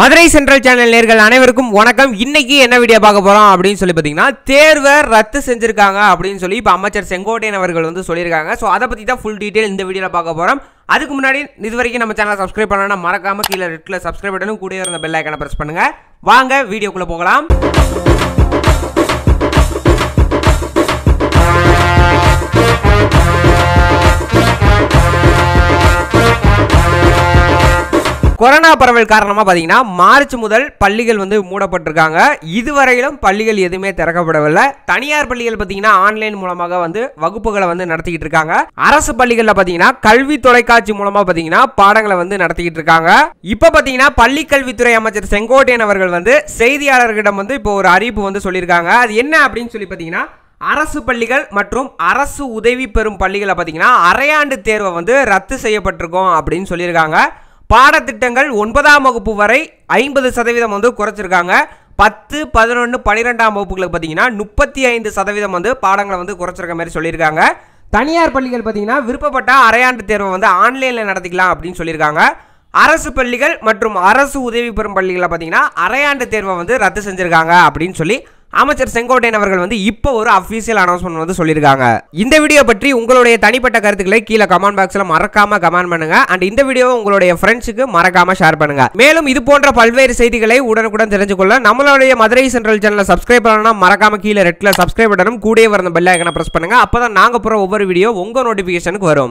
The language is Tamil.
மதுரை சென்ட்ரல் சேனல் நேர்கள் அனைவருக்கும் வணக்கம் இன்னைக்கு என்ன வீடியோ பார்க்க போகிறோம் அப்படின்னு சொல்லி பார்த்தீங்கன்னா தேர்வை ரத்து செஞ்சுருக்காங்க அப்படின்னு சொல்லி இப்போ அமைச்சர் செங்கோட்டையன் அவர்கள் வந்து சொல்லியிருக்காங்க ஸோ அதை பற்றி தான் ஃபுல் டீட்டெயில் இந்த வீடியோவில் பார்க்க போகிறோம் அதுக்கு முன்னாடி இது வரைக்கும் நம்ம சேனலை சப்ஸ்கிரைப் பண்ணணும்னா மறக்காமல் கீழே ரெட்டில் சப்ஸ்கிரைப் பண்ணணும் கூட இருந்த பெல் ஐக்கனை ப்ரெஸ் பண்ணுங்கள் வாங்க வீடியோக்குள்ளே போகலாம் கொரோனா பரவல் காரணமாக பார்த்தீங்கன்னா மார்ச் முதல் பள்ளிகள் வந்து மூடப்பட்டிருக்காங்க இதுவரையிலும் பள்ளிகள் எதுவுமே திறக்கப்படவில்லை தனியார் பள்ளிகள் பார்த்தீங்கன்னா ஆன்லைன் மூலமாக வந்து வகுப்புகளை வந்து நடத்திக்கிட்டு இருக்காங்க அரசு பள்ளிகளில் பார்த்தீங்கன்னா கல்வி தொலைக்காட்சி மூலமாக பார்த்தீங்கன்னா பாடங்களை வந்து நடத்திக்கிட்டு இருக்காங்க இப்போ பார்த்தீங்கன்னா பள்ளி கல்வித்துறை அமைச்சர் செங்கோட்டையன் அவர்கள் வந்து செய்தியாளர்களிடம் வந்து இப்போ ஒரு அறிவிப்பு வந்து சொல்லியிருக்காங்க அது என்ன அப்படின்னு சொல்லி பார்த்தீங்கன்னா அரசு பள்ளிகள் மற்றும் அரசு உதவி பெறும் பள்ளிகளை பார்த்தீங்கன்னா அரையாண்டு தேர்வை வந்து ரத்து செய்யப்பட்டிருக்கோம் அப்படின்னு சொல்லியிருக்காங்க பாடத்திட்டங்கள் ஒன்பதாம் வகுப்பு வரை ஐம்பது சதவீதம் வந்து குறைச்சிருக்காங்க பத்து பதினொன்று பன்னிரெண்டாம் வகுப்புகளுக்கு பார்த்தீங்கன்னா முப்பத்தி ஐந்து சதவீதம் வந்து பாடங்களை வந்து குறைச்சிருக்க மாதிரி சொல்லியிருக்காங்க தனியார் பள்ளிகள் பார்த்தீங்கன்னா விருப்பப்பட்ட அரையாண்டு தேர்வை வந்து ஆன்லைனில் நடத்திக்கலாம் அப்படின்னு சொல்லியிருக்காங்க அரசு பள்ளிகள் மற்றும் அரசு உதவி பெறும் பள்ளிகளில் பார்த்தீங்கன்னா அரையாண்டு தேர்வை வந்து ரத்து செஞ்சுருக்காங்க அப்படின்னு சொல்லி அமைச்சர் செங்கோட்டையன் அவர்கள் வந்து இப்போ ஒரு அஃபீஷியல் அனௌன்ஸ்மெண்ட் வந்து சொல்லியிருக்காங்க இந்த வீடியோ பற்றி உங்களுடைய தனிப்பட்ட கருத்துக்களை கீழே கமெண்ட் பாக்ஸில் மறக்காம கமெண்ட் பண்ணுங்க அண்ட் இந்த வீடியோவை உங்களுடைய ஃப்ரெண்ட்ஸுக்கு மறக்காம ஷேர் பண்ணுங்க மேலும் இது போன்ற பல்வேறு செய்திகளை உடனுக்குடன் தெரிஞ்சு கொள்ள நம்மளுடைய மதுரை சென்ட்ரல் சேனலை சப்ஸ்கிரைப் பண்ணணும் மறக்காம கீழே ரெட்டில் சப்ஸ்கிரைப் பண்ணணும் கூடவே வர பெல் ஐக்கனை ப்ரெஸ் பண்ணுங்க அப்போ தான் நாங்கள் போகிற ஒவ்வொரு வீடியோ உங்கள் நோட்டிஃபிகேஷனுக்கு வரும்